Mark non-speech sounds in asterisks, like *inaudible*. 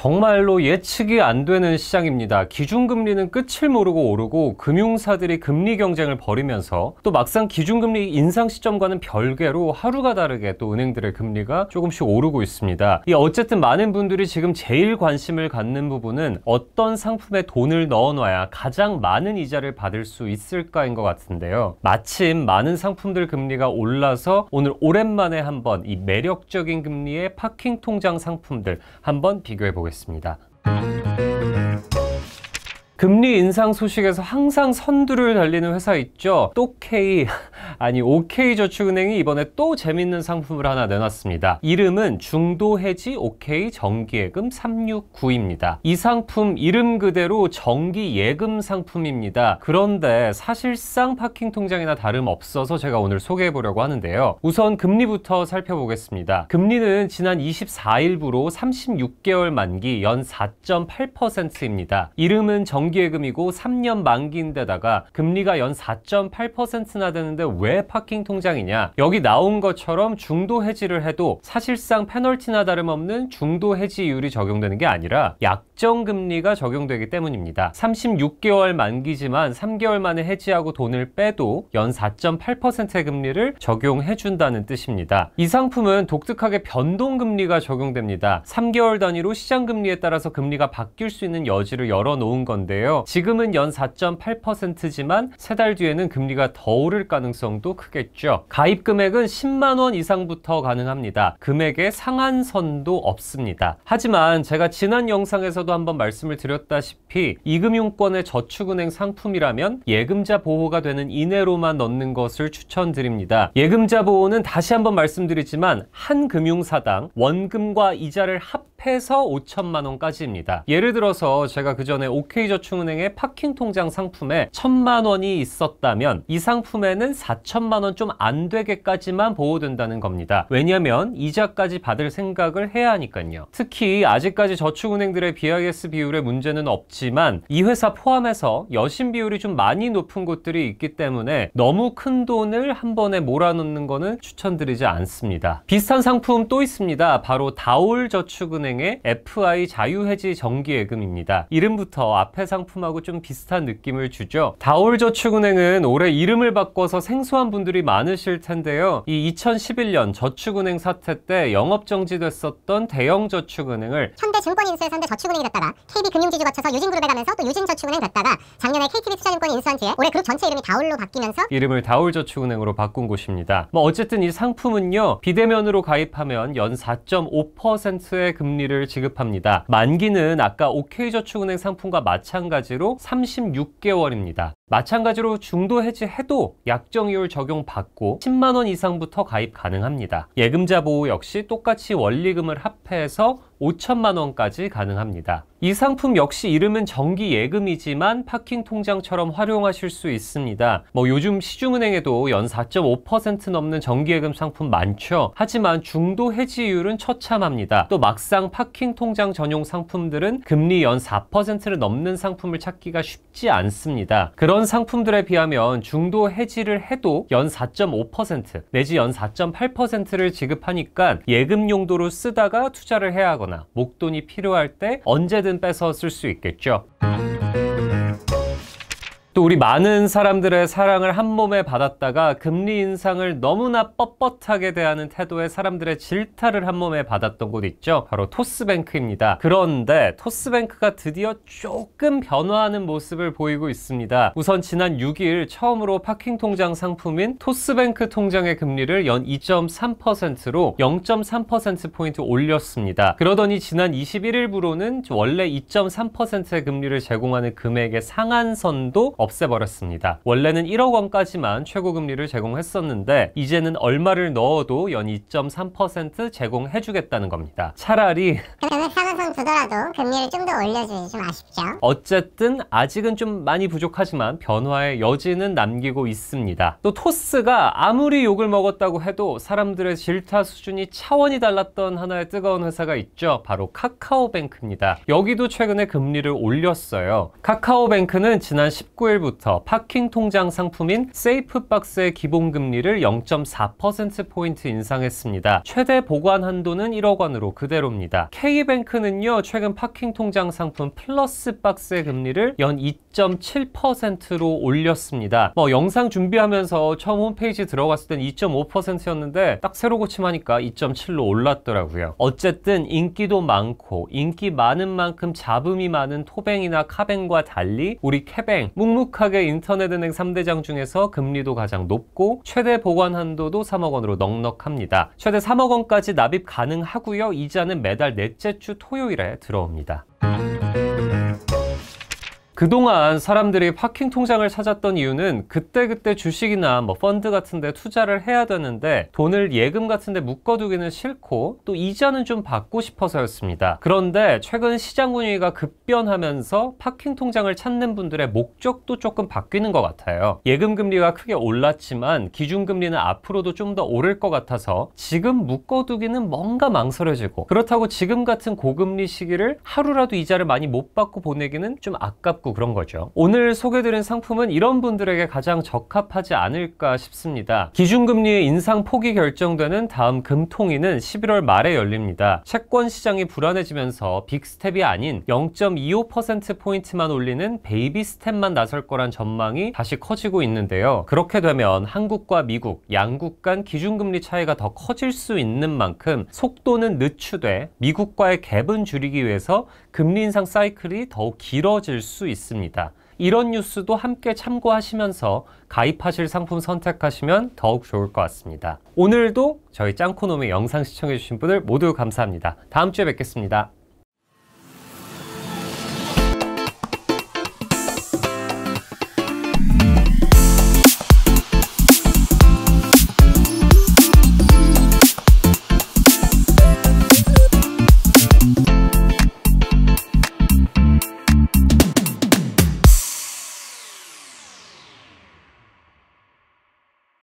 정말로 예측이 안 되는 시장입니다. 기준금리는 끝을 모르고 오르고 금융사들이 금리 경쟁을 벌이면서 또 막상 기준금리 인상 시점과는 별개로 하루가 다르게 또 은행들의 금리가 조금씩 오르고 있습니다. 이 어쨌든 많은 분들이 지금 제일 관심을 갖는 부분은 어떤 상품에 돈을 넣어놔야 가장 많은 이자를 받을 수 있을까인 것 같은데요. 마침 많은 상품들 금리가 올라서 오늘 오랜만에 한번 이 매력적인 금리의 파킹 통장 상품들 한번 비교해 보겠습니다. 보겠습니다. 금리 인상 소식에서 항상 선두를 달리는 회사 있죠. 또케이 *laughs* 아니 OK저축은행이 이번에 또 재밌는 상품을 하나 내놨습니다. 이름은 중도해지 OK 정기예금 369입니다. 이 상품 이름 그대로 정기예금 상품입니다. 그런데 사실상 파킹 통장이나 다름없어서 제가 오늘 소개해 보려고 하는데요. 우선 금리부터 살펴보겠습니다. 금리는 지난 24일부로 36개월 만기 연 4.8%입니다. 이름은 정기 정기예금이고 3년 만기인데다가 금리가 연 4.8%나 되는데 왜 파킹 통장이냐 여기 나온 것처럼 중도 해지를 해도 사실상 페널티나 다름없는 중도 해지율이 적용되는 게 아니라 약정금리가 적용되기 때문입니다. 36개월 만기지만 3개월 만에 해지하고 돈을 빼도 연 4.8%의 금리를 적용해준다는 뜻입니다. 이 상품은 독특하게 변동금리가 적용됩니다. 3개월 단위로 시장금리에 따라서 금리가 바뀔 수 있는 여지를 열어놓은 건데 거예요. 지금은 연 4.8%지만 세 달 뒤에는 금리가 더 오를 가능성도 크겠죠. 가입 금액은 10만 원 이상부터 가능합니다. 금액의 상한선도 없습니다. 하지만 제가 지난 영상에서도 한번 말씀을 드렸다시피 이금융권의 저축은행 상품이라면 예금자 보호가 되는 이내로만 넣는 것을 추천드립니다. 예금자 보호는 다시 한번 말씀드리지만 한 금융사당 원금과 이자를 합 페서 5천만 원까지입니다. 예를 들어서 제가 그 전에 OK저축은행의 파킹 통장 상품에 1 천만 원이 있었다면 이 상품에는 4천만 원 좀 안 되게까지만 보호된다는 겁니다. 왜냐면 이자까지 받을 생각을 해야 하니까요. 특히 아직까지 저축은행들의 BIS 비율의 문제는 없지만 이 회사 포함해서 여신 비율이 좀 많이 높은 곳들이 있기 때문에 너무 큰 돈을 한 번에 몰아넣는 거는 추천드리지 않습니다. 비슷한 상품 또 있습니다. 바로 다올저축은행 신한은행의 FI 자유해지 정기예금입니다. 이름부터 앞에 상품하고 좀 비슷한 느낌을 주죠. 다올저축은행은 올해 이름을 바꿔서 생소한 분들이 많으실 텐데요. 이 2011년 저축은행 사태 때 영업정지됐었던 대형저축은행을 현대증권 인수에서 현대저축은행이 됐다가 KB금융지주 거쳐서 유진그룹에 가면서 또 유진저축은행 됐다가 작년에 KTB 투자증권 인수한 뒤에 올해 그룹 전체 이름이 다올로 바뀌면서 이름을 다올저축은행으로 바꾼 곳입니다. 뭐 어쨌든 이 상품은요. 비대면으로 가입하면 연 4.5%의 금리 금리를 지급합니다. 만기는 아까 OK저축은행 상품과 마찬가지로 36개월입니다. 마찬가지로 중도 해지해도 약정이율 적용받고 10만원 이상부터 가입 가능합니다. 예금자 보호 역시 똑같이 원리금을 합해서 5천만 원까지 가능합니다. 이 상품 역시 이름은 정기 예금이지만 파킹 통장처럼 활용하실 수 있습니다. 뭐 요즘 시중은행에도 연 4.5% 넘는 정기 예금 상품 많죠. 하지만 중도 해지율은 처참합니다. 또 막상 파킹 통장 전용 상품들은 금리 연 4%를 넘는 상품을 찾기가 쉽지 않습니다. 그런 이런 상품들에 비하면 중도 해지를 해도 연 4.5% 내지 연 4.8%를 지급하니까 예금 용도로 쓰다가 투자를 해야 하거나 목돈이 필요할 때 언제든 빼서 쓸 수 있겠죠. 또 우리 많은 사람들의 사랑을 한 몸에 받았다가 금리 인상을 너무나 뻣뻣하게 대하는 태도에 사람들의 질타를 한 몸에 받았던 곳 있죠. 바로 토스뱅크입니다. 그런데 토스뱅크가 드디어 조금 변화하는 모습을 보이고 있습니다. 우선 지난 6일 처음으로 파킹 통장 상품인 토스뱅크 통장의 금리를 연 2.3%로 0.3%포인트 올렸습니다. 그러더니 지난 21일부로는 원래 2.3%의 금리를 제공하는 금액의 상한선도 없 없애버렸습니다. 원래는 1억 원까지만 최고금리를 제공했었는데 이제는 얼마를 넣어도 연 2.3% 제공해주겠다는 겁니다. 차라리 상한선 두더라도 금리를 좀 더 올려주니 좀 아쉽죠. 어쨌든 아직은 좀 많이 부족하지만 변화의 여지는 남기고 있습니다. 또 토스가 아무리 욕을 먹었다고 해도 사람들의 질타 수준이 차원이 달랐던 하나의 뜨거운 회사가 있죠. 바로 카카오뱅크입니다. 여기도 최근에 금리를 올렸어요. 카카오뱅크는 지난 19일 오늘부터 파킹 통장 상품인 세이프박스의 기본금리를 0.4%포인트 인상했습니다. 최대 보관 한도는 1억 원으로 그대로입니다. K뱅크는요, 최근 파킹 통장 상품 플러스 박스의 금리를 연 2.7%로 올렸습니다. 뭐 영상 준비하면서 처음 홈페이지 들어갔을 땐 2.5%였는데 딱 새로 고침하니까 2.7로 올랐더라고요. 어쨌든 인기도 많고 인기 많은 만큼 잡음이 많은 토뱅이나 카뱅과 달리 우리 캐뱅, 묵묵 유독하게 인터넷은행 3대장 중에서 금리도 가장 높고 최대 보관 한도도 3억 원으로 넉넉합니다. 최대 3억 원까지 납입 가능하고요. 이자는 매달 넷째 주 토요일에 들어옵니다. 그동안 사람들이 파킹 통장을 찾았던 이유는 그때그때 주식이나 뭐 펀드 같은 데 투자를 해야 되는데 돈을 예금 같은 데 묶어두기는 싫고 또 이자는 좀 받고 싶어서였습니다. 그런데 최근 시장 분위기가 급변하면서 파킹 통장을 찾는 분들의 목적도 조금 바뀌는 것 같아요. 예금 금리가 크게 올랐지만 기준 금리는 앞으로도 좀 더 오를 것 같아서 지금 묶어두기는 뭔가 망설여지고 그렇다고 지금 같은 고금리 시기를 하루라도 이자를 많이 못 받고 보내기는 좀 아깝고 싶고 그런 거죠. 오늘 소개드린 상품은 이런 분들에게 가장 적합하지 않을까 싶습니다. 기준금리의 인상 폭이 결정되는 다음 금통위는 11월 말에 열립니다. 채권 시장이 불안해지면서 빅스텝이 아닌 0.25%포인트만 올리는 베이비 스텝만 나설 거란 전망이 다시 커지고 있는데요. 그렇게 되면 한국과 미국 양국 간 기준금리 차이가 더 커질 수 있는 만큼 속도는 늦추되 미국과의 갭은 줄이기 위해서 금리 인상 사이클이 더욱 길어질 수 있습니다. 있습니다. 이런 뉴스도 함께 참고하시면서 가입하실 상품 선택하시면 더욱 좋을 것 같습니다. 오늘도 저희 짱코놈의 영상 시청해주신 분들 모두 감사합니다. 다음 주에 뵙겠습니다.